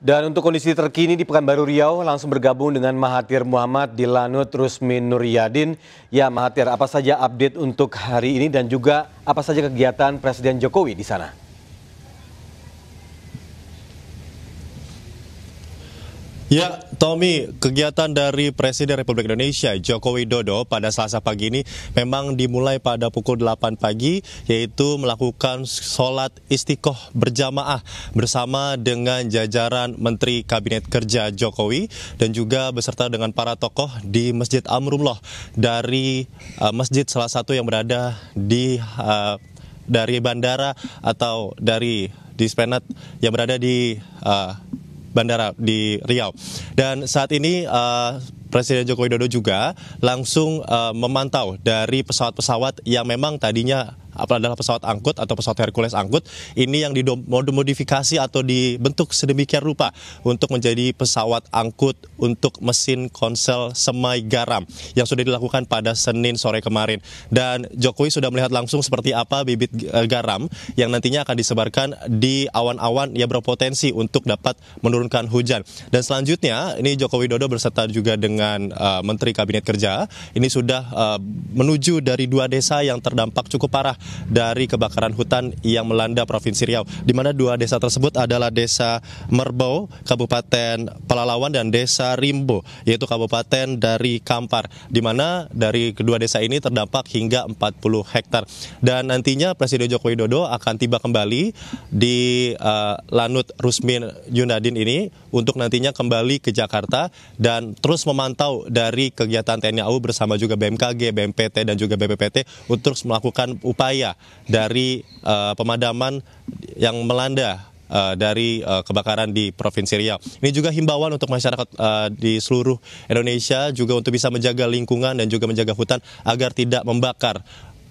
Dan untuk kondisi terkini di Pekanbaru Riau langsung bergabung dengan Mahathir Muhammad di Lanut Rusmin Nuryadin. Ya Mahathir, apa saja update untuk hari ini dan juga apa saja kegiatan Presiden Jokowi di sana? Ya, Tommy, kegiatan dari Presiden Republik Indonesia Joko Widodo pada Selasa pagi ini memang dimulai pada pukul 8 pagi yaitu melakukan sholat istiqoh berjamaah bersama dengan jajaran Menteri Kabinet Kerja Jokowi dan juga beserta dengan para tokoh di Masjid Amrullah dari uh, masjid salah satu yang berada di uh, dari bandara atau dari dispenat yang berada di uh, bandara di Riau. Dan saat ini uh, Presiden Joko Widodo juga langsung uh, memantau dari pesawat-pesawat yang memang tadinya apa adalah pesawat angkut atau pesawat Hercules angkut ini yang dimodifikasi atau dibentuk sedemikian rupa untuk menjadi pesawat angkut untuk mesin konsel semai garam yang sudah dilakukan pada Senin sore kemarin dan Jokowi sudah melihat langsung seperti apa bibit e, garam yang nantinya akan disebarkan di awan-awan yang berpotensi untuk dapat menurunkan hujan dan selanjutnya ini Jokowi Dodo berserta juga dengan uh, Menteri Kabinet Kerja ini sudah uh, menuju dari dua desa yang terdampak cukup parah dari kebakaran hutan yang melanda Provinsi Riau, di mana dua desa tersebut adalah Desa Merbau, Kabupaten Pelalawan, dan Desa Rimbo, yaitu Kabupaten dari Kampar, di mana dari kedua desa ini terdampak hingga 40 hektar. Dan nantinya Presiden Joko Widodo akan tiba kembali di uh, Lanut Rusmin Yunadin ini untuk nantinya kembali ke Jakarta dan terus memantau dari kegiatan TNI AU bersama juga BMKG, BMPT, dan juga BPPT untuk melakukan upaya bahaya dari uh, pemadaman yang melanda uh, dari uh, kebakaran di Provinsi Riau. Ini juga himbauan untuk masyarakat uh, di seluruh Indonesia juga untuk bisa menjaga lingkungan dan juga menjaga hutan agar tidak membakar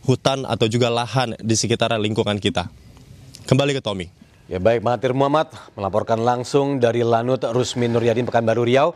hutan atau juga lahan di sekitaran lingkungan kita. Kembali ke Tommy. Ya baik, Mahathir Muhammad melaporkan langsung dari Lanut Rusmin Nuryadin Pekanbaru Riau.